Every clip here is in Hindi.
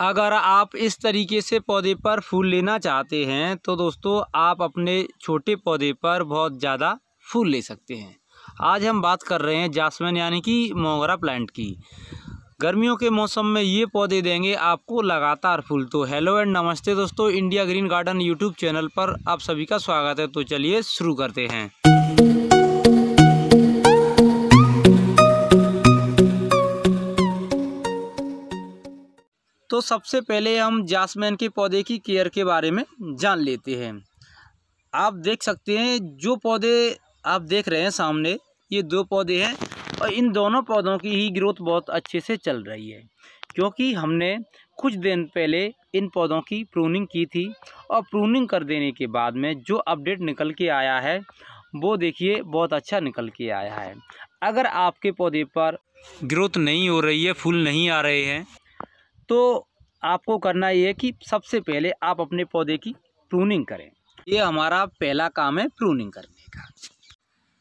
अगर आप इस तरीके से पौधे पर फूल लेना चाहते हैं तो दोस्तों आप अपने छोटे पौधे पर बहुत ज़्यादा फूल ले सकते हैं आज हम बात कर रहे हैं जासमिन यानी कि मोगरा प्लांट की गर्मियों के मौसम में ये पौधे देंगे आपको लगातार फूल तो हेलो एंड नमस्ते दोस्तों India green garden YouTube channel पर आप सभी का स्वागत है तो चलिए शुरू करते हैं तो सबसे पहले हम जासमैन के पौधे की केयर के बारे में जान लेते हैं आप देख सकते हैं जो पौधे आप देख रहे हैं सामने ये दो पौधे हैं और इन दोनों पौधों की ही ग्रोथ बहुत अच्छे से चल रही है क्योंकि हमने कुछ दिन पहले इन पौधों की प्रूनिंग की थी और प्रूनिंग कर देने के बाद में जो अपडेट निकल के आया है वो देखिए बहुत अच्छा निकल के आया है अगर आपके पौधे पर ग्रोथ नहीं हो रही है फूल नहीं आ रहे हैं तो आपको करना ये है कि सबसे पहले आप अपने पौधे की प्रूनिंग करें ये हमारा पहला काम है प्रूनिंग करने का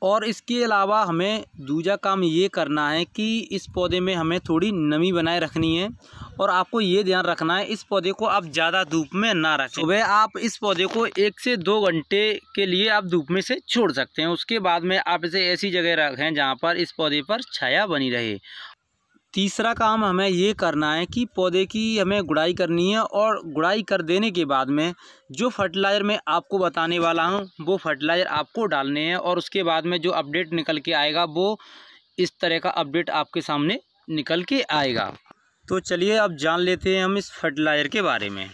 और इसके अलावा हमें दूसरा काम ये करना है कि इस पौधे में हमें थोड़ी नमी बनाए रखनी है और आपको ये ध्यान रखना है इस पौधे को आप ज़्यादा धूप में ना रखें सुबह आप इस पौधे को एक से दो घंटे के लिए आप धूप में से छोड़ सकते हैं उसके बाद में आप इसे ऐसी जगह रखें जहाँ पर इस पौधे पर छाया बनी रहे तीसरा काम हमें ये करना है कि पौधे की हमें गुड़ाई करनी है और गुड़ाई कर देने के बाद में जो फर्टिलाइज़र मैं आपको बताने वाला हूँ वो फर्टिलाइज़र आपको डालने हैं और उसके बाद में जो अपडेट निकल के आएगा वो इस तरह का अपडेट आपके सामने निकल के आएगा तो चलिए अब जान लेते हैं हम इस फर्टिलाइज़र के बारे में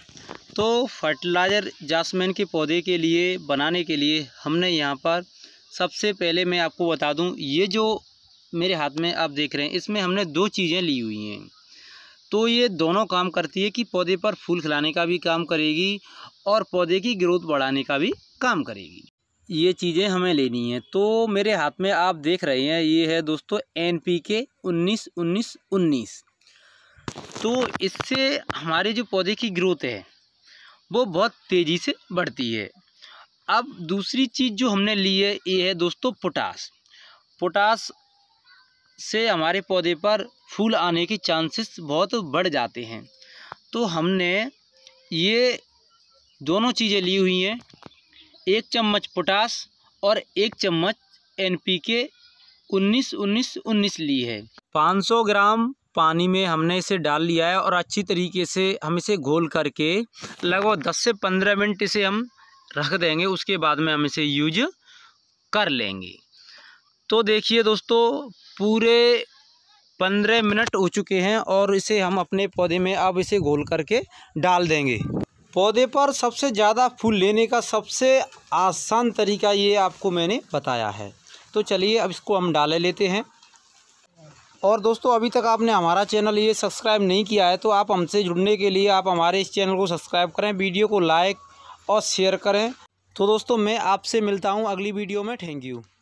तो फर्टिलाइज़र जासमैन के पौधे के लिए बनाने के लिए हमने यहाँ पर सबसे पहले मैं आपको बता दूँ ये जो मेरे हाथ में आप देख रहे हैं इसमें हमने दो चीज़ें ली हुई हैं तो ये दोनों काम करती है कि पौधे पर फूल खिलाने का भी काम करेगी और पौधे की ग्रोथ बढ़ाने का भी काम करेगी ये चीज़ें हमें लेनी है तो मेरे हाथ में आप देख रहे हैं ये है दोस्तों एन पी के उन्नीस उन्नीस उन्नीस तो इससे हमारे जो पौधे की ग्रोथ है वो बहुत तेज़ी से बढ़ती है अब दूसरी चीज़ जो हमने ली है ये है दोस्तों पोटास पोटास से हमारे पौधे पर फूल आने के चांसेस बहुत बढ़ जाते हैं तो हमने ये दोनों चीज़ें ली हुई हैं एक चम्मच पोटास और एक चम्मच एन पी के उन्नीस उन्नीस उन्नीस ली है पाँच सौ ग्राम पानी में हमने इसे डाल लिया है और अच्छी तरीके से हम इसे घोल करके लगभग दस से पंद्रह मिनट इसे हम रख देंगे उसके बाद में हम इसे यूज कर लेंगे तो देखिए दोस्तों पूरे पंद्रह मिनट हो चुके हैं और इसे हम अपने पौधे में अब इसे घोल करके डाल देंगे पौधे पर सबसे ज़्यादा फूल लेने का सबसे आसान तरीका ये आपको मैंने बताया है तो चलिए अब इसको हम डाले लेते हैं और दोस्तों अभी तक आपने हमारा चैनल ये सब्सक्राइब नहीं किया है तो आप हमसे जुड़ने के लिए आप हमारे इस चैनल को सब्सक्राइब करें वीडियो को लाइक और शेयर करें तो दोस्तों मैं आपसे मिलता हूँ अगली वीडियो में थैंक यू